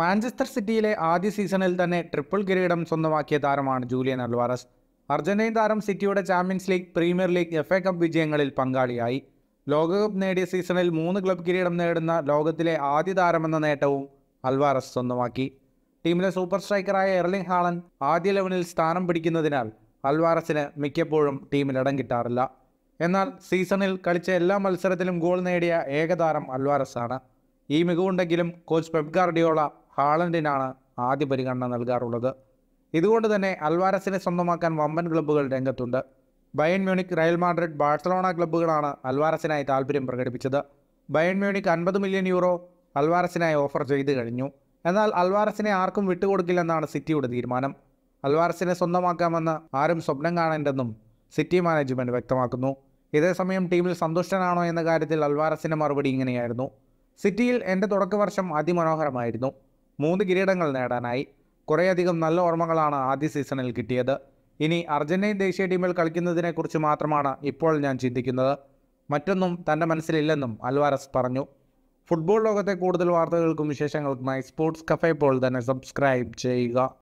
Manchester സിറ്റിയിലെ ആദ്യ സീസണിൽ തന്നെ ട്രിപ്പിൾ കിരീടം സ്വന്തമാക്കിയ താരമാണ് ജൂലിയൻ അൽവാറസ് അർജന്റീൻ താരം സിറ്റിയുടെ champions league premier league F A cup വിജയങ്ങളിൽ പങ്കാളിയായി ലോകകപ്പ് നേടിയ സീസണിൽ മൂന്ന് ക്ലബ് കിരീടം നേടുന്ന ലോകത്തിലെ ആദ്യ താരമെന്ന നേട്ടവും അൽവാറസ് സ്വന്തമാക്കി ടീമിലെ സൂപ്പർ സ്ട്രൈക്കറായ എർലിംഗ് ഹാളൻ ആദ്യ ലെവനിൽ സ്ഥാനം പിടിക്കുന്നതിനാൽ അൽവാറസിന് മിക്കപ്പോഴും ടീമിൽ ഇടം കിട്ടാറില്ല എന്നാൽ സീസണിൽ കളിച്ച എല്ലാ മത്സരത്തിലും ഗോൾ നേടിയ ഏകതാരം ആണ് ഈ മികവുണ്ടെങ്കിലും കോച്ച് പെപ് ഹാളണ്ടിനാണ് ആദ്യ പരിഗണന നൽകാറുള്ളത് ഇതുകൊണ്ട് തന്നെ അൽവാരസിനെ സ്വന്തമാക്കാൻ വമ്പൻ ക്ലബ്ബുകൾ രംഗത്തുണ്ട് Bayern Munich Real Madrid Barcelona ക്ലബ്ബുകളാണ് അൽവാരസിനായി താല്പര്യം പ്രകടിപ്പിച്ചത് ബയൺ മ്യൂണിക് അൻപത് മില്യൺ യൂറോ അൽവാരസിനായി ഓഫർ ചെയ്തു കഴിഞ്ഞു എന്നാൽ അൽവാരസിനെ ആർക്കും വിട്ടുകൊടുക്കില്ലെന്നാണ് സിറ്റിയുടെ തീരുമാനം അൽവാരസിനെ സ്വന്തമാക്കാമെന്ന് ആരും സ്വപ്നം കാണേണ്ടെന്നും സിറ്റി മാനേജ്മെൻറ്റ് വ്യക്തമാക്കുന്നു ഇതേസമയം ടീമിൽ സന്തുഷ്ടനാണോ എന്ന കാര്യത്തിൽ അൽവാരസിൻ്റെ മറുപടി ഇങ്ങനെയായിരുന്നു സിറ്റിയിൽ എൻ്റെ തുടക്കവർഷം അതിമനോഹരമായിരുന്നു മൂന്ന് കിരീടങ്ങൾ നേടാനായി കുറേയധികം നല്ല ഓർമ്മകളാണ് ആദ്യ സീസണിൽ കിട്ടിയത് ഇനി അർജന്റീൻ ദേശീയ ടീമിൽ കളിക്കുന്നതിനെക്കുറിച്ച് മാത്രമാണ് ഇപ്പോൾ ഞാൻ ചിന്തിക്കുന്നത് മറ്റൊന്നും തൻ്റെ മനസ്സിലില്ലെന്നും അൽവാരസ് പറഞ്ഞു ഫുട്ബോൾ ലോകത്തെ കൂടുതൽ വാർത്തകൾക്കും വിശേഷങ്ങൾക്കുമായി സ്പോർട്സ് കഫേ പോൾ തന്നെ സബ്സ്ക്രൈബ് ചെയ്യുക